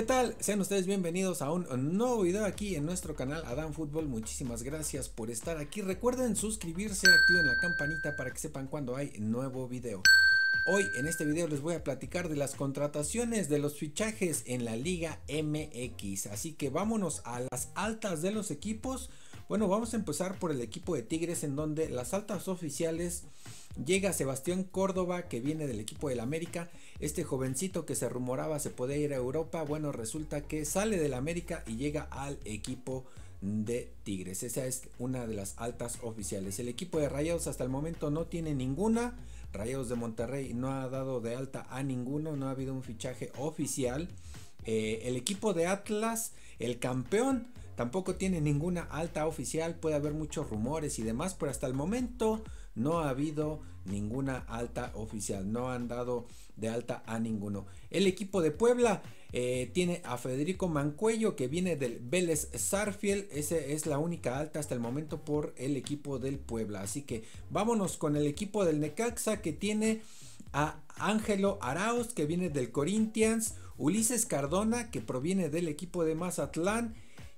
¿Qué tal? Sean ustedes bienvenidos a un nuevo video aquí en nuestro canal Adam Fútbol. Muchísimas gracias por estar aquí. Recuerden suscribirse, activen la campanita para que sepan cuando hay nuevo video. Hoy en este video les voy a platicar de las contrataciones de los fichajes en la Liga MX. Así que vámonos a las altas de los equipos bueno, vamos a empezar por el equipo de Tigres en donde las altas oficiales llega Sebastián Córdoba que viene del equipo del América. Este jovencito que se rumoraba se podía ir a Europa, bueno, resulta que sale del América y llega al equipo de Tigres. Esa es una de las altas oficiales. El equipo de Rayados hasta el momento no tiene ninguna. Rayados de Monterrey no ha dado de alta a ninguno, no ha habido un fichaje oficial. Eh, el equipo de Atlas, el campeón, tampoco tiene ninguna alta oficial. Puede haber muchos rumores y demás, pero hasta el momento no ha habido ninguna alta oficial. No han dado de alta a ninguno. El equipo de Puebla eh, tiene a Federico Mancuello que viene del Vélez Sarfiel. Esa es la única alta hasta el momento por el equipo del Puebla. Así que vámonos con el equipo del Necaxa que tiene a Ángelo Arauz que viene del Corinthians, Ulises Cardona que proviene del equipo de Mazatlán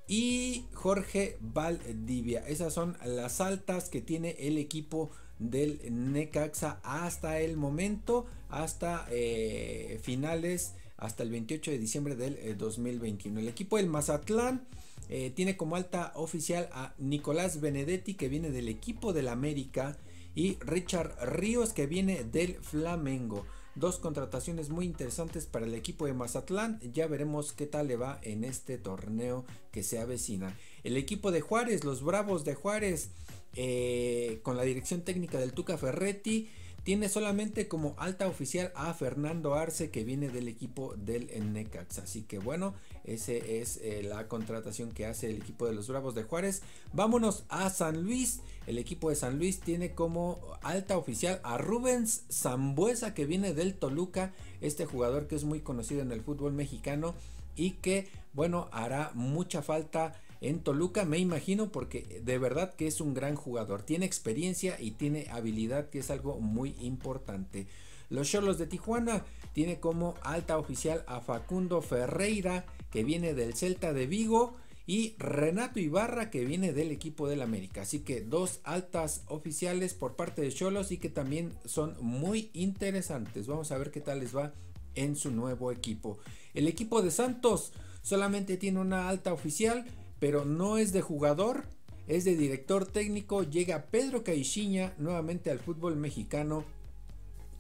y Jorge Valdivia. Esas son las altas que tiene el equipo del Necaxa hasta el momento, hasta eh, finales, hasta el 28 de diciembre del 2021. Eh, el equipo del Mazatlán eh, tiene como alta oficial a Nicolás Benedetti que viene del equipo del América y Richard Ríos que viene del Flamengo. Dos contrataciones muy interesantes para el equipo de Mazatlán. Ya veremos qué tal le va en este torneo que se avecina. El equipo de Juárez, los Bravos de Juárez, eh, con la dirección técnica del Tuca Ferretti. Tiene solamente como alta oficial a Fernando Arce que viene del equipo del Necax. Así que bueno, esa es eh, la contratación que hace el equipo de los Bravos de Juárez. Vámonos a San Luis. El equipo de San Luis tiene como alta oficial a Rubens Zambuesa que viene del Toluca. Este jugador que es muy conocido en el fútbol mexicano y que bueno hará mucha falta en Toluca, me imagino, porque de verdad que es un gran jugador. Tiene experiencia y tiene habilidad, que es algo muy importante. Los Cholos de Tijuana tiene como alta oficial a Facundo Ferreira, que viene del Celta de Vigo, y Renato Ibarra, que viene del equipo del América. Así que dos altas oficiales por parte de Cholos y que también son muy interesantes. Vamos a ver qué tal les va en su nuevo equipo. El equipo de Santos solamente tiene una alta oficial pero no es de jugador, es de director técnico. Llega Pedro Caixinha nuevamente al fútbol mexicano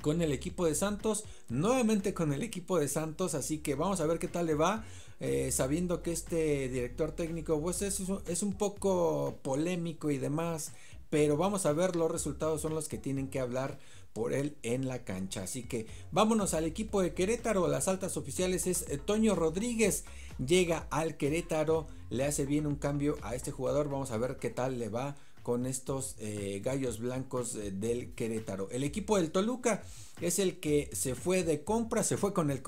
con el equipo de Santos, nuevamente con el equipo de Santos, así que vamos a ver qué tal le va, eh, sabiendo que este director técnico pues es, es, un poco polémico y demás, pero vamos a ver, los resultados son los que tienen que hablar por él en la cancha, así que vámonos al equipo de Querétaro, las altas oficiales es eh, Toño Rodríguez, llega al Querétaro le hace bien un cambio a este jugador. Vamos a ver qué tal le va con estos eh, gallos blancos eh, del Querétaro. El equipo del Toluca es el que se fue de compra, se fue con el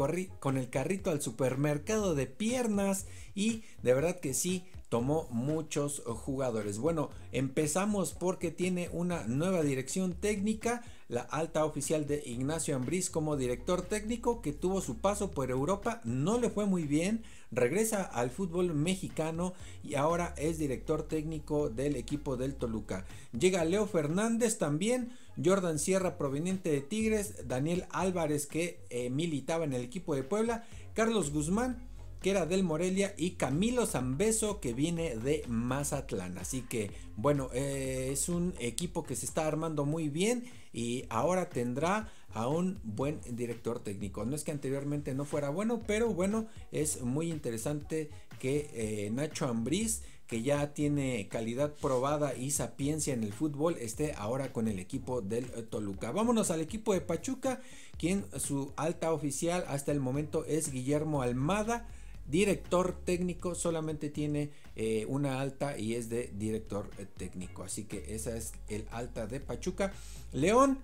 carrito al supermercado de piernas y de verdad que sí, tomó muchos jugadores. Bueno, empezamos porque tiene una nueva dirección técnica la alta oficial de Ignacio Ambriz como director técnico que tuvo su paso por Europa, no le fue muy bien, regresa al fútbol mexicano y ahora es director técnico del equipo del Toluca. Llega Leo Fernández también, Jordan Sierra proveniente de Tigres, Daniel Álvarez que eh, militaba en el equipo de Puebla, Carlos Guzmán, que era del Morelia, y Camilo Zambeso, que viene de Mazatlán. Así que, bueno, eh, es un equipo que se está armando muy bien y ahora tendrá a un buen director técnico. No es que anteriormente no fuera bueno, pero bueno, es muy interesante que eh, Nacho Ambriz, que ya tiene calidad probada y sapiencia en el fútbol, esté ahora con el equipo del Toluca. Vámonos al equipo de Pachuca, quien su alta oficial hasta el momento es Guillermo Almada director técnico solamente tiene eh, una alta y es de director eh, técnico. Así que esa es el alta de Pachuca. León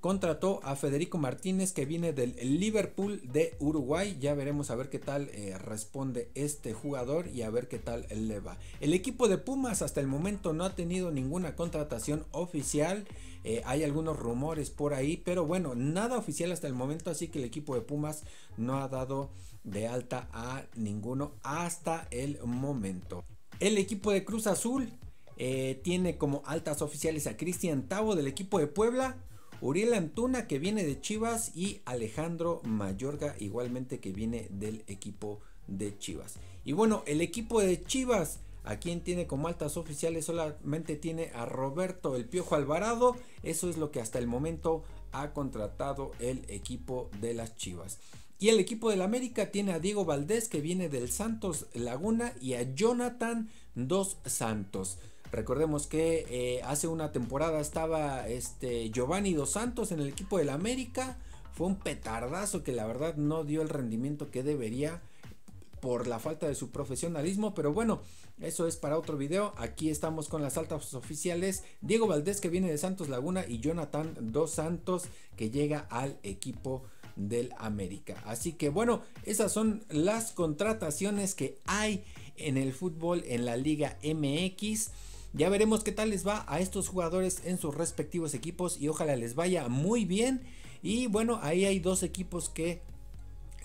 contrató a Federico Martínez que viene del Liverpool de Uruguay. Ya veremos a ver qué tal eh, responde este jugador y a ver qué tal le va. El equipo de Pumas hasta el momento no ha tenido ninguna contratación oficial. Eh, hay algunos rumores por ahí, pero bueno, nada oficial hasta el momento, así que el equipo de Pumas no ha dado de alta a ninguno hasta el momento. El equipo de Cruz Azul eh, tiene como altas oficiales a Cristian Tavo del equipo de Puebla, Uriel Antuna que viene de Chivas y Alejandro Mayorga igualmente que viene del equipo de Chivas. Y bueno, el equipo de Chivas a quien tiene como altas oficiales solamente tiene a Roberto el Piojo Alvarado. Eso es lo que hasta el momento ha contratado el equipo de las Chivas. Y el equipo del América tiene a Diego Valdés que viene del Santos Laguna y a Jonathan Dos Santos. Recordemos que eh, hace una temporada estaba este Giovanni Dos Santos en el equipo del América. Fue un petardazo que la verdad no dio el rendimiento que debería por la falta de su profesionalismo, pero bueno, eso es para otro video. Aquí estamos con las altas oficiales, Diego Valdés que viene de Santos Laguna y Jonathan Dos Santos que llega al equipo del América. Así que bueno, esas son las contrataciones que hay en el fútbol en la Liga MX. Ya veremos qué tal les va a estos jugadores en sus respectivos equipos y ojalá les vaya muy bien. Y bueno, ahí hay dos equipos que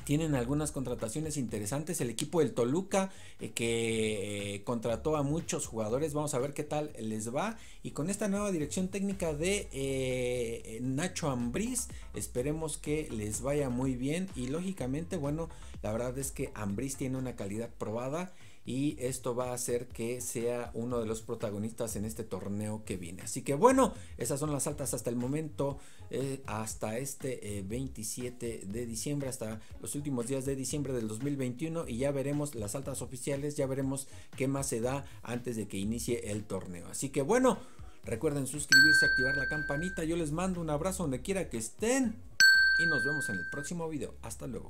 tienen algunas contrataciones interesantes. El equipo del Toluca eh, que eh, contrató a muchos jugadores. Vamos a ver qué tal les va. Y con esta nueva dirección técnica de eh, Nacho Ambriz, esperemos que les vaya muy bien. Y lógicamente, bueno, la verdad es que Ambris tiene una calidad probada y esto va a hacer que sea uno de los protagonistas en este torneo que viene. Así que bueno, esas son las altas hasta el momento, eh, hasta este 27 eh, de diciembre, hasta los últimos días de diciembre del 2021 y ya veremos las altas oficiales, ya veremos qué más se da antes de que inicie el torneo. Así que bueno, recuerden suscribirse, activar la campanita, yo les mando un abrazo donde quiera que estén y nos vemos en el próximo video. Hasta luego.